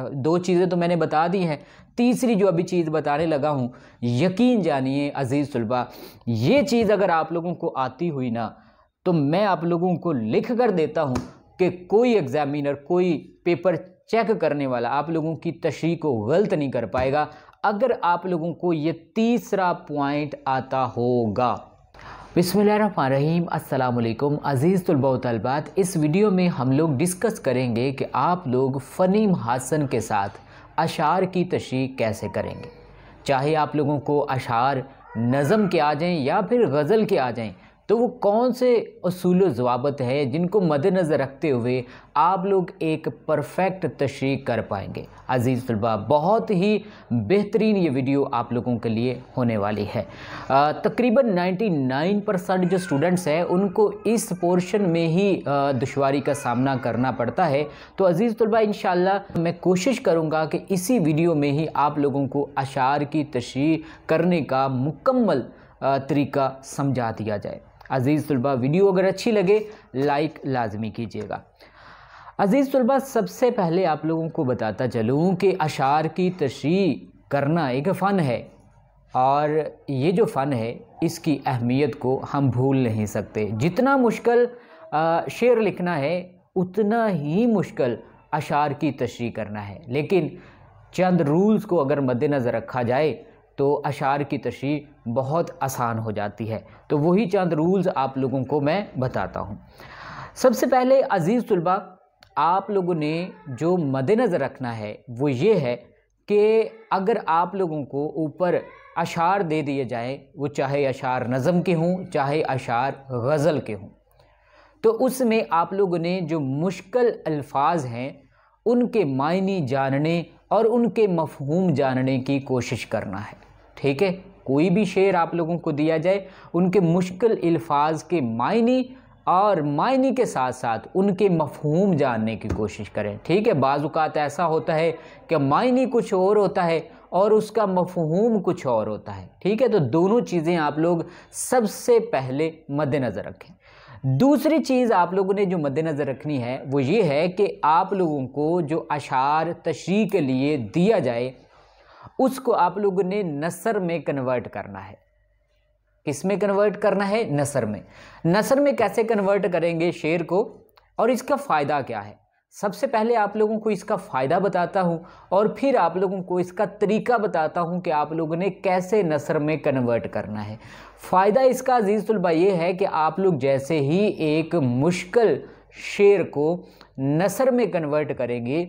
दो चीज़ें तो मैंने बता दी हैं तीसरी जो अभी चीज़ बताने लगा हूँ यकीन जानिए अजीज़ सुलबा ये चीज़ अगर आप लोगों को आती हुई ना तो मैं आप लोगों को लिख कर देता हूँ कि कोई एग्ज़ामिनर कोई पेपर चेक करने वाला आप लोगों की तशरी को गलत नहीं कर पाएगा अगर आप लोगों को ये तीसरा पॉइंट आता होगा बिसमीम अल्लाम अज़ीज़ तलबा तलबात इस वीडियो में हम लोग डिस्कस करेंगे कि आप लोग फ़नीम हासन के साथ अशार की तशरी कैसे करेंगे चाहे आप लोगों को अशार नज़म के आ जाएं या फिर गज़ल के आ जाएं तो वो कौन से असूल जवाबत हैं जिनको मद्दनज़र रखते हुए आप लोग एक परफेक्ट तशरी कर पाएंगे अज़ीज़ तलबा बहुत ही बेहतरीन ये वीडियो आप लोगों के लिए होने वाली है तकरीबन 99 परसेंट जो स्टूडेंट्स हैं उनको इस पोर्शन में ही दुशारी का सामना करना पड़ता है तो अज़ीज़ तलबा इन मैं कोशिश करूँगा कि इसी वीडियो में ही आप लोगों को अशार की तशरी करने का मुकम्मल तरीका समझा दिया जाए अज़ीज़ तलबा वीडियो अगर अच्छी लगे लाइक लाजमी कीजिएगा अज़ीज़ तलबा सबसे पहले आप लोगों को बताता चलूँ कि अशार की तशरी करना एक फ़न है और ये जो फ़न है इसकी अहमियत को हम भूल नहीं सकते जितना मुश्किल शेर लिखना है उतना ही मुश्किल अशार की तशरी करना है लेकिन चंद रूल्स को अगर मद्दनज़र रखा जाए तो अशार की तशरी बहुत आसान हो जाती है तो वही चंद रूल्स आप लोगों को मैं बताता हूँ सबसे पहले अज़ीज़ तलबा आप लोगों ने जो मद्नज़र रखना है वो ये है कि अगर आप लोगों को ऊपर अशार दे दिए जाएँ वो चाहे अशार नज़म के हों चाहे अशार गज़ल के हों तो उसमें आप लोगों ने जो मुश्किल अल्फाज हैं उनके मायने जानने और उनके मफहूम जानने की कोशिश करना है ठीक है कोई भी शेर आप लोगों को दिया जाए उनके मुश्किल अल्फाज के मायने और मायने के साथ साथ उनके मफहूम जानने की कोशिश करें ठीक है बाजुकात ऐसा होता है कि मायने कुछ और होता है और उसका मफहूम कुछ और होता है ठीक है तो दोनों चीज़ें आप लोग सबसे पहले मद्दनज़र रखें दूसरी चीज़ आप लोगों ने जो मद्दनज़र रखनी है वो ये है कि आप लोगों को जो अशार तशरी के लिए दिया जाए उसको आप लोगों ने नसर में कन्वर्ट करना है किस में कन्वर्ट करना है नसर में नसर में कैसे कन्वर्ट करेंगे शेर को और इसका फ़ायदा क्या है सबसे पहले आप लोगों को इसका फ़ायदा बताता हूँ और फिर आप लोगों को इसका तरीका बताता हूँ कि आप लोगों ने कैसे नसर में कन्वर्ट करना है फ़ायदा इसका अजीज़ तलबा ये है कि आप लोग जैसे ही एक मुश्किल शेर को नसर में कन्वर्ट करेंगे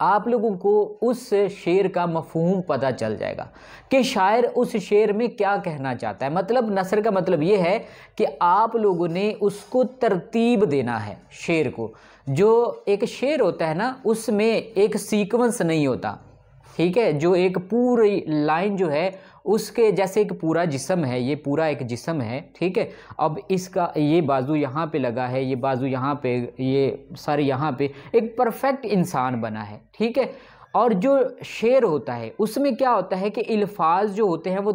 आप लोगों को उस शेर का मफहूम पता चल जाएगा कि शायर उस शेर में क्या कहना चाहता है मतलब नसर का मतलब ये है कि आप लोगों ने उसको तरतीब देना है शेर को जो एक शेर होता है ना उसमें एक सीक्वेंस नहीं होता ठीक है जो एक पूरी लाइन जो है उसके जैसे एक पूरा जिसम है ये पूरा एक जिसम है ठीक है अब इसका ये बाजू यहाँ पे लगा है ये बाजू यहाँ पे ये सर यहाँ पे एक परफेक्ट इंसान बना है ठीक है और जो शेर होता है उसमें क्या होता है कि अल्फाज जो होते हैं वो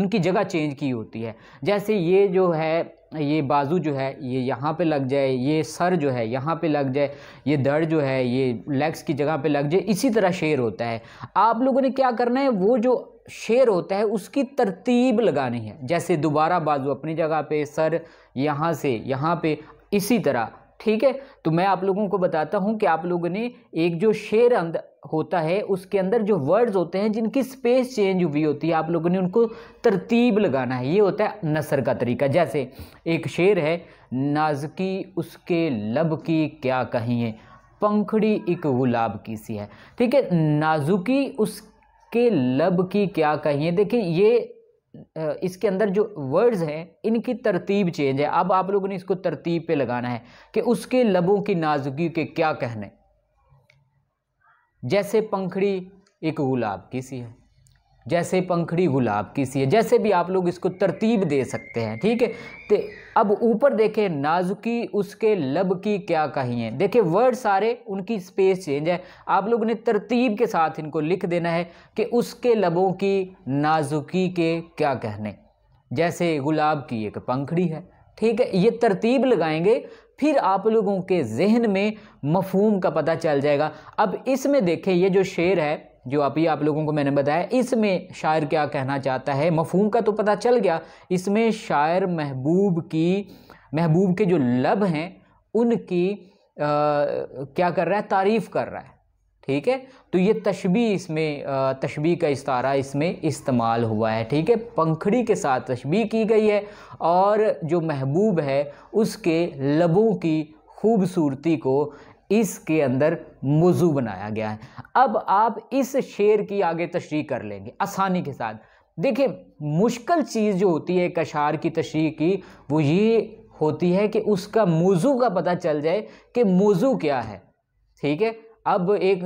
उनकी जगह चेंज की होती है जैसे ये जो है ये बाजू जो है ये यहाँ पे लग जाए ये सर जो है यहाँ पे लग जाए ये धड़ जो है ये लेग्स की जगह पे लग जाए इसी तरह शेर होता है आप लोगों ने क्या करना है वो जो शेर होता है उसकी तरतीब लगानी है जैसे दोबारा बाजू अपनी जगह पे सर यहाँ से यहाँ पे इसी तरह ठीक है तो मैं आप लोगों को बताता हूँ कि आप लोगों ने एक जो शेर अंदर होता है उसके अंदर जो वर्ड्स होते हैं जिनकी स्पेस चेंज हुई होती है आप लोगों ने उनको तरतीब लगाना है ये होता है नसर का तरीका जैसे एक शेर है नाजकी उसके लब की क्या कही है पंखड़ी एक गुलाब की सी है ठीक है नाजुकी उस के लब की क्या कहिए देखिए ये इसके अंदर जो वर्ड्स हैं इनकी तरतीब चेंज है अब आप लोगों ने इसको तरतीब पे लगाना है कि उसके लबों की नाजुकी के क्या कहने जैसे पंखड़ी एक गुलाब की सी है जैसे पंखड़ी गुलाब की सी है जैसे भी आप लोग इसको तरतीब दे सकते हैं ठीक है तो अब ऊपर देखें नाजुकी उसके लब की क्या कही है देखिए वर्ड सारे उनकी स्पेस चेंज है आप लोगों ने तरतीब के साथ इनको लिख देना है कि उसके लबों की नाजुकी के क्या कहने जैसे गुलाब की एक पंखड़ी है ठीक है ये तरतीब लगाएंगे फिर आप लोगों के जहन में मफहूम का पता चल जाएगा अब इसमें देखें ये जो शेर है जो अभी आप लोगों को मैंने बताया इसमें शायर क्या कहना चाहता है मफहूम का तो पता चल गया इसमें शायर महबूब की महबूब के जो लब हैं उनकी आ, क्या कर रहा है तारीफ़ कर रहा है ठीक है तो ये तशबी इसमें तशबी का इस्तारा इसमें इस्तेमाल हुआ है ठीक है पंखड़ी के साथ तशबी की गई है और जो महबूब है उसके लबों की खूबसूरती को इसके अंदर मौजू बनाया गया है अब आप इस शेर की आगे तशरी कर लेंगे आसानी के साथ देखिए मुश्किल चीज़ जो होती है एक अशार की तशरी की वो ये होती है कि उसका मौजू का पता चल जाए कि मौजू क्या है ठीक है अब एक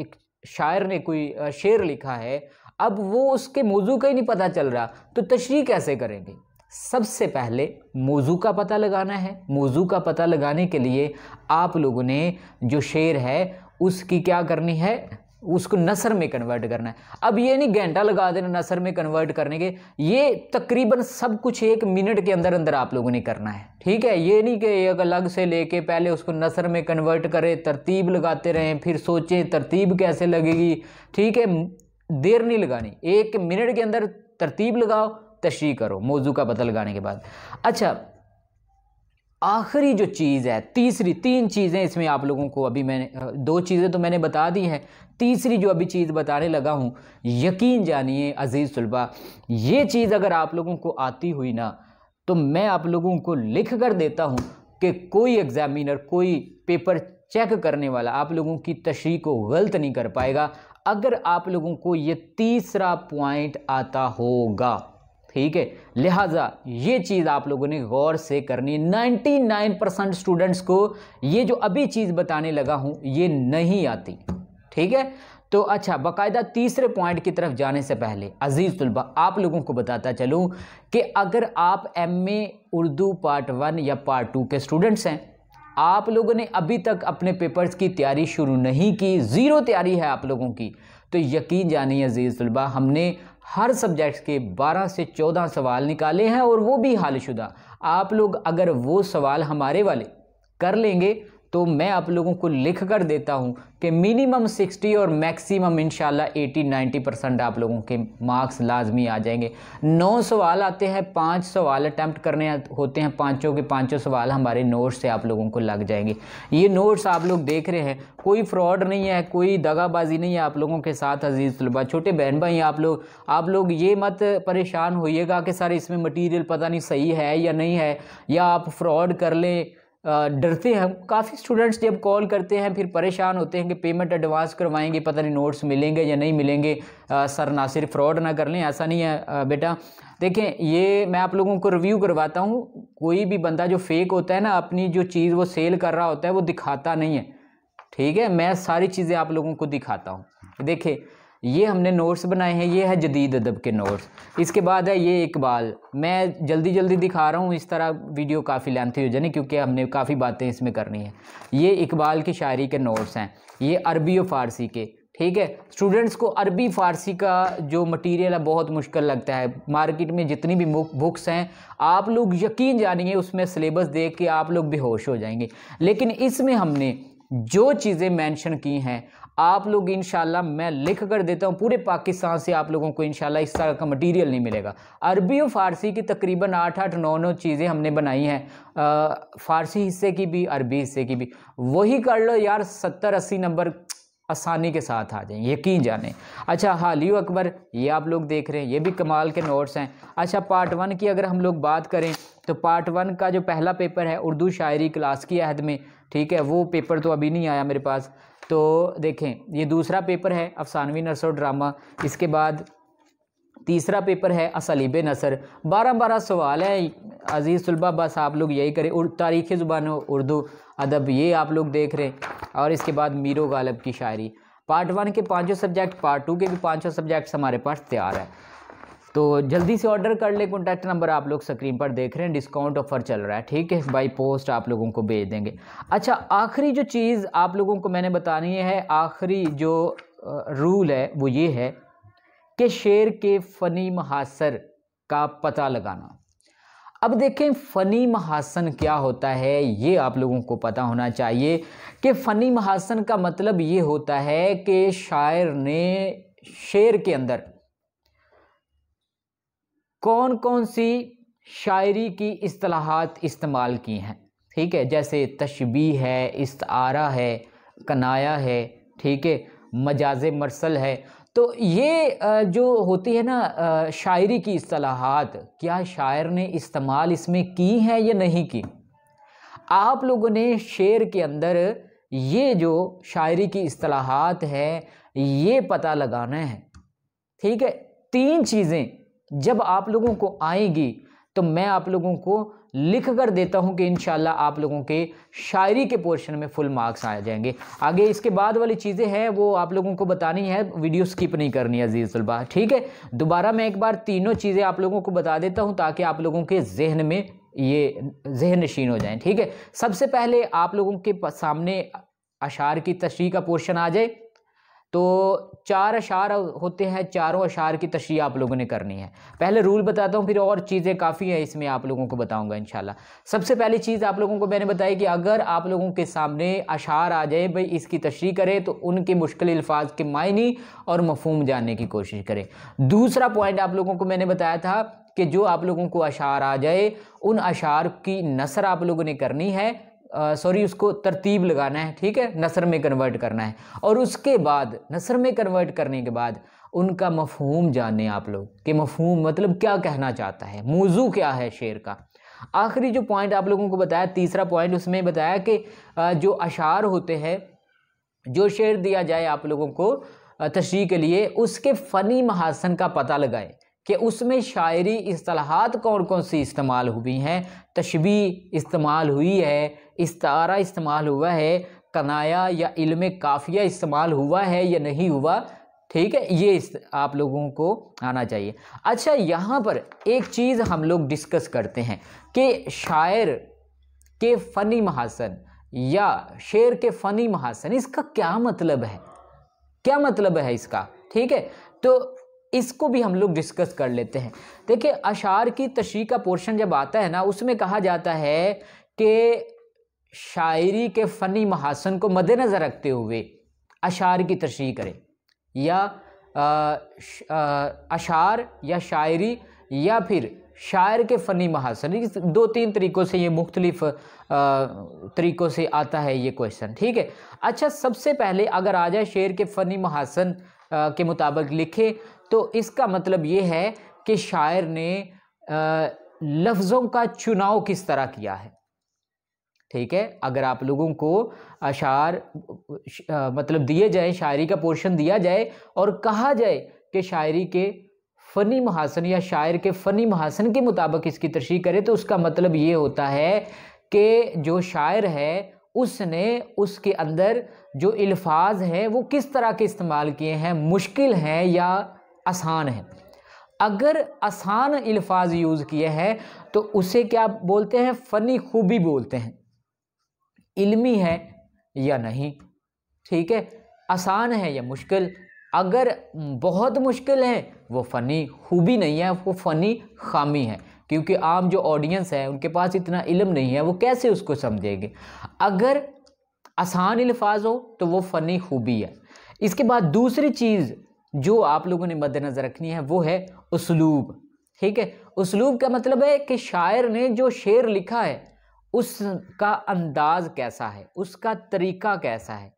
एक शायर ने कोई शेर लिखा है अब वो उसके मौजू का ही नहीं पता चल रहा तो तशरी कैसे करेंगे सबसे पहले मौजू का पता लगाना है मौजू का पता लगाने के लिए आप लोगों ने जो शेर है उसकी क्या करनी है उसको नसर में कन्वर्ट करना है अब ये नहीं घंटा लगा देना नसर में कन्वर्ट करने के ये तकरीबन सब कुछ एक मिनट के अंदर अंदर आप लोगों ने करना है ठीक है ये नहीं कि एक अलग से लेके पहले उसको नसर में कन्वर्ट करें तरतीब लगाते रहें फिर सोचें तरतीब कैसे लगेगी ठीक है देर नहीं लगानी एक मिनट के अंदर तरतीब लगाओ तशरी करो मौजू का पता लगाने के बाद अच्छा आखिरी जो चीज़ है तीसरी तीन चीज़ें इसमें आप लोगों को अभी मैंने दो चीज़ें तो मैंने बता दी हैं तीसरी जो अभी चीज़ बताने लगा हूँ यकीन जानिए अज़ीज़ सुलबा ये चीज़ अगर आप लोगों को आती हुई ना तो मैं आप लोगों को लिख कर देता हूँ कि कोई एग्ज़ामिनर कोई पेपर चेक करने वाला आप लोगों की तशरी को गलत नहीं कर पाएगा अगर आप लोगों को ये तीसरा पॉइंट आता होगा ठीक है लिहाजा ये चीज़ आप लोगों ने गौर से करनी 99 परसेंट स्टूडेंट्स को ये जो अभी चीज़ बताने लगा हूँ ये नहीं आती ठीक है तो अच्छा बाकायदा तीसरे पॉइंट की तरफ जाने से पहले अजीज़ तलबा आप लोगों को बताता चलूँ कि अगर आप M A Urdu part one या पार्ट टू के स्टूडेंट्स हैं आप लोगों ने अभी तक अपने पेपर्स की तैयारी शुरू नहीं की ज़ीरो तैयारी है आप लोगों की तो यकीन जानिए अजीज़ तलबा हमने हर सब्जेक्ट्स के 12 से 14 सवाल निकाले हैं और वो भी हालशुदा आप लोग अगर वो सवाल हमारे वाले कर लेंगे तो मैं आप लोगों को लिख कर देता हूँ कि मिनिमम 60 और मैक्सिमम इनशाला 80-90 परसेंट आप लोगों के मार्क्स लाजमी आ जाएंगे नौ सवाल आते हैं पाँच सवाल अटैम्प्ट करने होते हैं पाँचों के पाँचों सवाल हमारे नोट्स से आप लोगों को लग जाएंगे ये नोट्स आप लोग देख रहे हैं कोई फ्रॉड नहीं है कोई दगाबाजी नहीं है आप लोगों के साथ अजीज़ तलबा छोटे बहन भाई आप लोग आप लोग ये मत परेशान होइएगा कि सर इसमें मटीरियल पता नहीं सही है या नहीं है या आप फ्रॉड कर लें डरते हैं काफ़ी स्टूडेंट्स जब कॉल करते हैं फिर परेशान होते हैं कि पेमेंट एडवांस करवाएंगे पता नहीं नोट्स मिलेंगे या नहीं मिलेंगे सर ना सिर्फ फ्रॉड ना कर लें ऐसा नहीं है बेटा देखें ये मैं आप लोगों को रिव्यू करवाता हूँ कोई भी बंदा जो फेक होता है ना अपनी जो चीज़ वो सेल कर रहा होता है वो दिखाता नहीं है ठीक है मैं सारी चीज़ें आप लोगों को दिखाता हूँ देखिए ये हमने नोट्स बनाए हैं ये है जदीद अदब के नोट्स इसके बाद है ये इकबाल मैं जल्दी जल्दी दिखा रहा हूँ इस तरह वीडियो काफ़ी लेंथी हो जाने क्योंकि हमने काफ़ी बातें इसमें करनी है ये इकबाल की शायरी के नोट्स हैं ये अरबी और फ़ारसी के ठीक है स्टूडेंट्स को अरबी फ़ारसी का जो मटेरियल है बहुत मुश्किल लगता है मार्केट में जितनी भी बुक्स हैं आप लोग यकीन जानिए उसमें सिलेबस देख के आप लोग बेहोश हो जाएंगे लेकिन इसमें हमने जो चीज़ें मेंशन की हैं आप लोग इन मैं लिख कर देता हूँ पूरे पाकिस्तान से आप लोगों को इन इस तरह का मटेरियल नहीं मिलेगा अरबी और फ़ारसी की तकरीबन आठ आठ नौ नौ चीज़ें हमने बनाई हैं फ़ारसी हिस्से की भी अरबी हिस्से की भी वही कर लो यार सत्तर अस्सी नंबर आसानी के साथ आ जाएं यकीन जाने अच्छा हालियो अकबर ये आप लोग देख रहे हैं ये भी कमाल के नोट्स हैं अच्छा पार्ट वन की अगर हम लोग बात करें तो पार्ट वन का जो पहला पेपर है उर्दू शायरी क्लास की अहद में ठीक है वो पेपर तो अभी नहीं आया मेरे पास तो देखें ये दूसरा पेपर है अफसानवी नसर ड्रामा इसके बाद तीसरा पेपर है असलीब नसर बारह बारह सवाल हैं अज़ीज़ तलबा बस आप लोग यही करें तारीख़ ज़ुबान उर्दू अदब ये आप लोग देख रहे हैं और इसके बाद मीरो गालब की शायरी पार्ट वन के पांचों सब्जेक्ट पार्ट टू के भी पांचों सब्जेक्ट्स हमारे पास तैयार है तो जल्दी से ऑर्डर कर ले कॉन्टैक्ट नंबर आप लोग स्क्रीन पर देख रहे हैं डिस्काउंट ऑफर चल रहा है ठीक है बाई पोस्ट आप लोगों को भेज देंगे अच्छा आखिरी जो चीज़ आप लोगों को मैंने बतानी है आखिरी जो रूल है वो ये है कि शेर के फ़नी महासर का पता लगाना अब देखें फ़नी महासन क्या होता है ये आप लोगों को पता होना चाहिए कि फ़नी महासन का मतलब ये होता है कि शायर ने शेर के अंदर कौन कौन सी शायरी की असलाहत इस्तेमाल की हैं ठीक है जैसे तशबी है इस्तारा है कनाया है ठीक है मजाज मरसल है तो ये जो होती है ना शायरी की असलाहत क्या शायर ने इस्तेमाल इसमें की हैं या नहीं की आप लोगों ने शेर के अंदर ये जो शायरी की असलाहत है ये पता लगाना है ठीक है तीन चीज़ें जब आप लोगों को आएगी तो मैं आप लोगों को लिख कर देता हूं कि इन आप लोगों के शायरी के पोर्शन में फुल मार्क्स आ जाएंगे आगे इसके बाद वाली चीज़ें हैं वो आप लोगों को बतानी है वीडियो स्किप नहीं करनी है अजीज़ ठीक है दोबारा मैं एक बार तीनों चीज़ें आप लोगों को बता देता हूं ताकि आप लोगों के जहन में ये जहन नशीन हो जाए ठीक है सबसे पहले आप लोगों के सामने अशार की तशरी का पोर्शन आ जाए तो चार अशार होते हैं चारों अशार की तशरी आप लोगों ने करनी है पहले रूल बताता हूँ फिर और चीज़ें काफ़ी हैं इसमें आप लोगों को बताऊँगा इन सबसे पहली चीज़ आप लोगों को मैंने बताई कि अगर आप लोगों के सामने अशार आ जाए भाई इसकी तशरी करें तो उनके मुश्किल अल्फाज के मायने और मफहम जानने की कोशिश करें दूसरा पॉइंट आप लोगों को मैंने बताया था कि जो आप लोगों को अशार आ जाए उन अशार की नसर आप लोगों ने करनी है सॉरी उसको तरतीब लगाना है ठीक है नसर में कन्वर्ट करना है और उसके बाद नसर में कन्वर्ट करने के बाद उनका मफहूम जाने आप लोग कि मफहूम मतलब क्या कहना चाहता है मौजू क्या है शेर का आखिरी जो पॉइंट आप लोगों को बताया तीसरा पॉइंट उसमें बताया कि जो अशार होते हैं जो शेर दिया जाए आप लोगों को तशरी के लिए उसके फ़नी महासन का पता लगाए कि उसमें शायरी असलाहत कौन कौन सी इस्तेमाल हुई हैं तशबी इस्तेमाल हुई है तारा इस्तेमाल हुआ है कनाया या इल्म काफिया इस्तेमाल हुआ है या नहीं हुआ ठीक है ये आप लोगों को आना चाहिए अच्छा यहाँ पर एक चीज़ हम लोग डिस्कस करते हैं कि शायर के फ़नी महासन या शेर के फ़नी महासन इसका क्या मतलब है क्या मतलब है इसका ठीक है तो इसको भी हम लोग डिस्कस कर लेते हैं देखिए अशार की तशरी का पोर्शन जब आता है ना उसमें कहा जाता है कि शायरी के फ़नी महासन को मद्देनजर रखते हुए अशार की तशरी करें या अशार या शायरी या फिर शायर के फ़नी महासन दो तीन तरीक़ों से ये मुख्तलिफ तरीक़ों से आता है ये क्वेश्चन ठीक है अच्छा सबसे पहले अगर आ जाए शेर के फ़नी महासन के मुताबिक लिखे तो इसका मतलब ये है कि शायर ने लफ्ज़ों का चुनाव किस तरह किया है ठीक है अगर आप लोगों को अशार मतलब दिए जाए शायरी का पोर्शन दिया जाए और कहा जाए कि शायरी के फ़नी महासन या शायर के फ़नी महासन के मुताबिक इसकी तशरी करें तो उसका मतलब ये होता है कि जो शायर है उसने उसके अंदर जो अल्फाज हैं वो किस तरह के इस्तेमाल किए हैं मुश्किल हैं या आसान हैं अगर आसान अल्फाज यूज़ किए हैं तो उसे क्या बोलते हैं फ़नी खूबी बोलते हैं इल्मी है या नहीं ठीक है आसान है या मुश्किल अगर बहुत मुश्किल है वो फ़नी खूबी नहीं है वो फ़नी खामी है क्योंकि आम जो ऑडियंस है उनके पास इतना इलम नहीं है वो कैसे उसको समझेंगे अगर आसान अल्फाज हो तो वो फ़नी खूबी है इसके बाद दूसरी चीज़ जो आप लोगों ने मद्दनज़र रखनी है वो है उसलूब ठीक है उसलूब का मतलब है कि शायर ने जो शेर लिखा है उसका अंदाज़ कैसा है उसका तरीका कैसा है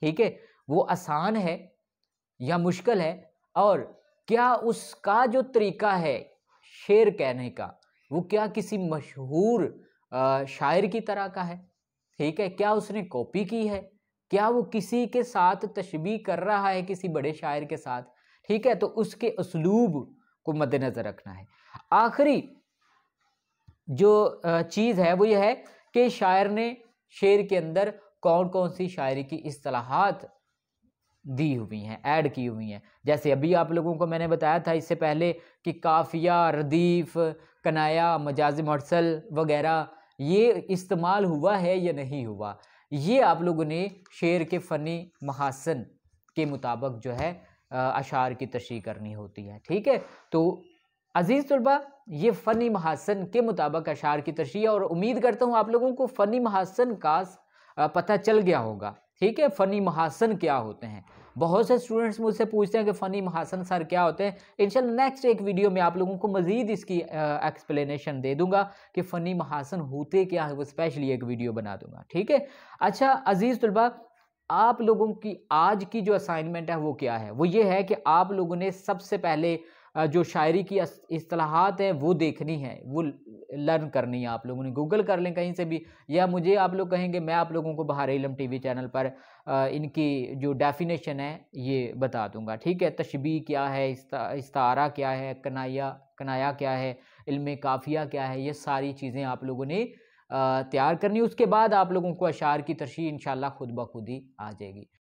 ठीक है वो आसान है या मुश्किल है और क्या उसका जो तरीका है शेर कहने का वो क्या किसी मशहूर शायर की तरह का है ठीक है क्या उसने कॉपी की है क्या वो किसी के साथ तशबी कर रहा है किसी बड़े शायर के साथ ठीक है तो उसके उसलूब को मद्देनज़र रखना है आखिरी जो चीज़ है वो ये है कि शायर ने शेर के अंदर कौन कौन सी शायरी की असलाहत दी हुई हैं ऐड की हुई हैं जैसे अभी आप लोगों को मैंने बताया था इससे पहले कि काफिया रदीफ़ कनाया मजाज मरसल वगैरह ये इस्तेमाल हुआ है या नहीं हुआ ये आप लोगों ने शेर के फ़नी महासन के मुताबिक जो है अशार की तशरी करनी होती है ठीक है तो अज़ीज़ तलबा ये फ़नी महासन के मुताबिक अशार की तशरी और उम्मीद करता हूँ आप लोगों को फ़नी महासन का पता चल गया होगा ठीक है फ़नी महासन क्या होते हैं बहुत से स्टूडेंट्स मुझसे पूछते हैं कि फ़नी महासन सर क्या होते हैं इनशाला नेक्स्ट एक वीडियो में आप लोगों को मज़ीद इसकी एक्सप्लेनेशन दे दूंगा कि फ़नी महासन होते क्या है वो स्पेशली एक वीडियो बना दूंगा ठीक है अच्छा अजीज़ तलबा आप लोगों की आज की जो असाइनमेंट है वो क्या है वो ये है कि आप लोगों ने सबसे पहले जो शायरी की असलाहत हैं वो देखनी है वो लर्न करनी है आप लोगों ने गूगल कर लें कहीं से भी या मुझे आप लोग कहेंगे मैं आप लोगों को बाहर इलम टी चैनल पर इनकी जो डेफिनेशन है ये बता दूंगा ठीक है तशबी क्या है इस्तारा क्या है कनाया कनाया क्या है इल्म काफिया क्या है ये सारी चीज़ें आप लोगों ने तैयार करनी उसके बाद आप लोगों को अशार की तरशी इन खुद ब खुद ही आ जाएगी